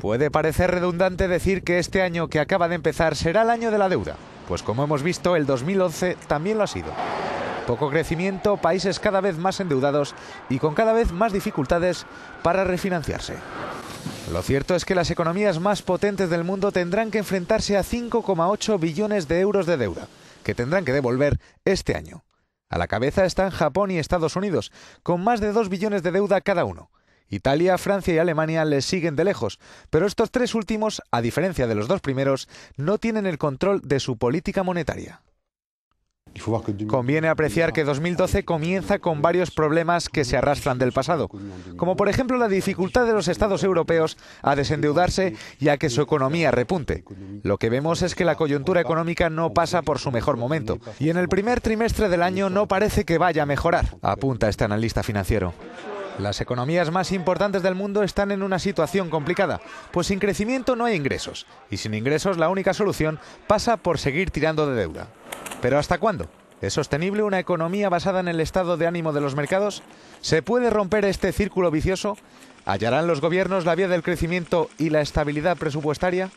Puede parecer redundante decir que este año que acaba de empezar será el año de la deuda, pues como hemos visto el 2011 también lo ha sido. Poco crecimiento, países cada vez más endeudados y con cada vez más dificultades para refinanciarse. Lo cierto es que las economías más potentes del mundo tendrán que enfrentarse a 5,8 billones de euros de deuda, que tendrán que devolver este año. A la cabeza están Japón y Estados Unidos, con más de 2 billones de deuda cada uno, Italia, Francia y Alemania les siguen de lejos, pero estos tres últimos, a diferencia de los dos primeros, no tienen el control de su política monetaria. Conviene apreciar que 2012 comienza con varios problemas que se arrastran del pasado, como por ejemplo la dificultad de los estados europeos a desendeudarse y a que su economía repunte. Lo que vemos es que la coyuntura económica no pasa por su mejor momento y en el primer trimestre del año no parece que vaya a mejorar, apunta este analista financiero. Las economías más importantes del mundo están en una situación complicada, pues sin crecimiento no hay ingresos, y sin ingresos la única solución pasa por seguir tirando de deuda. Pero ¿hasta cuándo? ¿Es sostenible una economía basada en el estado de ánimo de los mercados? ¿Se puede romper este círculo vicioso? ¿Hallarán los gobiernos la vía del crecimiento y la estabilidad presupuestaria?